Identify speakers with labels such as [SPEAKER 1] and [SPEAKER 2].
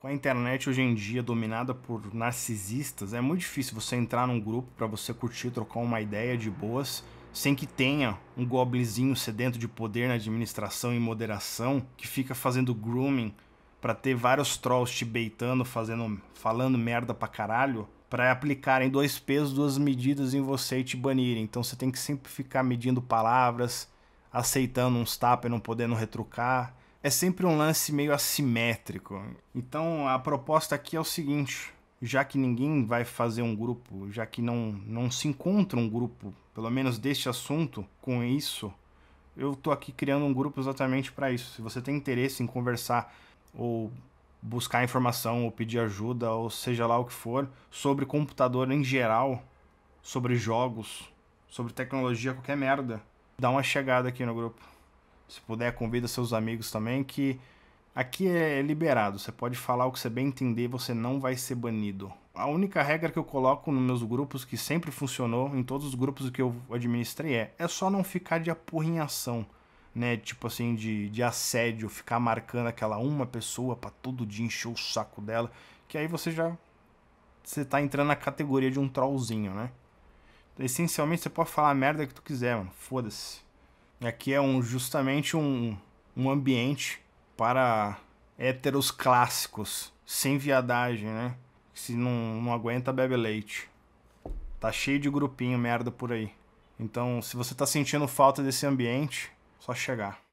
[SPEAKER 1] com a internet hoje em dia dominada por narcisistas, é muito difícil você entrar num grupo para você curtir, trocar uma ideia de boas, sem que tenha um goblinzinho sedento de poder na administração e moderação que fica fazendo grooming para ter vários trolls te beitando, fazendo, falando merda pra caralho, para aplicarem dois pesos, duas medidas em você e te banirem. Então você tem que sempre ficar medindo palavras, aceitando uns tapas e não podendo retrucar é sempre um lance meio assimétrico. Então a proposta aqui é o seguinte: já que ninguém vai fazer um grupo, já que não, não se encontra um grupo, pelo menos deste assunto, com isso, eu tô aqui criando um grupo exatamente para isso. Se você tem interesse em conversar ou buscar informação ou pedir ajuda ou seja lá o que for sobre computador em geral, sobre jogos, sobre tecnologia, qualquer merda, dá uma chegada aqui no grupo. Se puder, convida seus amigos também, que aqui é liberado. Você pode falar o que você bem entender e você não vai ser banido. A única regra que eu coloco nos meus grupos, que sempre funcionou, em todos os grupos que eu administrei, é, é só não ficar de apurrinhação. Né, tipo assim, de, de assédio, ficar marcando aquela uma pessoa para todo dia encher o saco dela, que aí você já você tá entrando na categoria de um trollzinho, né? Então, essencialmente você pode falar a merda que tu quiser, mano. Foda-se. Aqui é um, justamente um, um ambiente para héteros clássicos, sem viadagem, né? Se não, não aguenta, bebe leite. Tá cheio de grupinho merda por aí. Então, se você tá sentindo falta desse ambiente, só chegar.